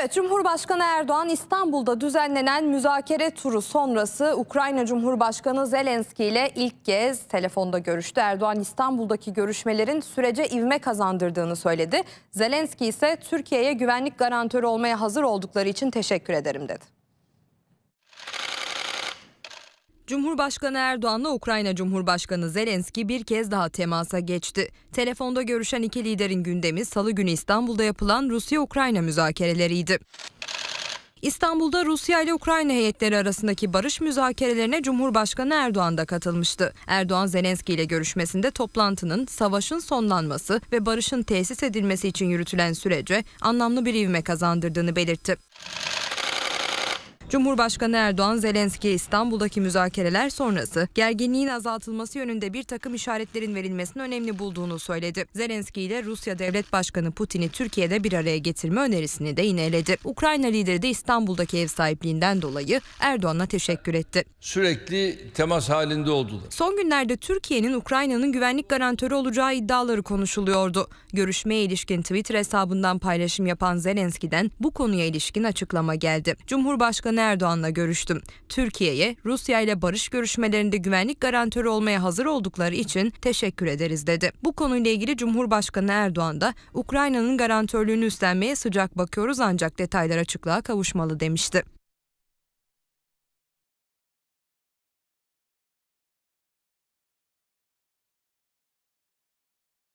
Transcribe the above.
Evet Cumhurbaşkanı Erdoğan İstanbul'da düzenlenen müzakere turu sonrası Ukrayna Cumhurbaşkanı Zelenski ile ilk kez telefonda görüştü. Erdoğan İstanbul'daki görüşmelerin sürece ivme kazandırdığını söyledi. Zelenski ise Türkiye'ye güvenlik garantörü olmaya hazır oldukları için teşekkür ederim dedi. Cumhurbaşkanı Erdoğan'la Ukrayna Cumhurbaşkanı Zelenski bir kez daha temasa geçti. Telefonda görüşen iki liderin gündemi salı günü İstanbul'da yapılan Rusya-Ukrayna müzakereleriydi. İstanbul'da Rusya ile Ukrayna heyetleri arasındaki barış müzakerelerine Cumhurbaşkanı Erdoğan da katılmıştı. Erdoğan Zelenski ile görüşmesinde toplantının savaşın sonlanması ve barışın tesis edilmesi için yürütülen sürece anlamlı bir ivme kazandırdığını belirtti. Cumhurbaşkanı Erdoğan Zelenski İstanbul'daki müzakereler sonrası gerginliğin azaltılması yönünde bir takım işaretlerin verilmesini önemli bulduğunu söyledi. Zelenski ile Rusya Devlet Başkanı Putin'i Türkiye'de bir araya getirme önerisini de ineledi. Ukrayna lideri de İstanbul'daki ev sahipliğinden dolayı Erdoğan'a teşekkür etti. Sürekli temas halinde oldular. Son günlerde Türkiye'nin Ukrayna'nın güvenlik garantörü olacağı iddiaları konuşuluyordu. Görüşmeye ilişkin Twitter hesabından paylaşım yapan Zelenski'den bu konuya ilişkin açıklama geldi. Cumhurbaşkanı Erdoğan'la görüştüm. Türkiye'ye Rusya ile barış görüşmelerinde güvenlik garantörü olmaya hazır oldukları için teşekkür ederiz dedi. Bu konuyla ilgili Cumhurbaşkanı Erdoğan da Ukrayna'nın garantörlüğünü üstlenmeye sıcak bakıyoruz ancak detaylar açıklığa kavuşmalı demişti.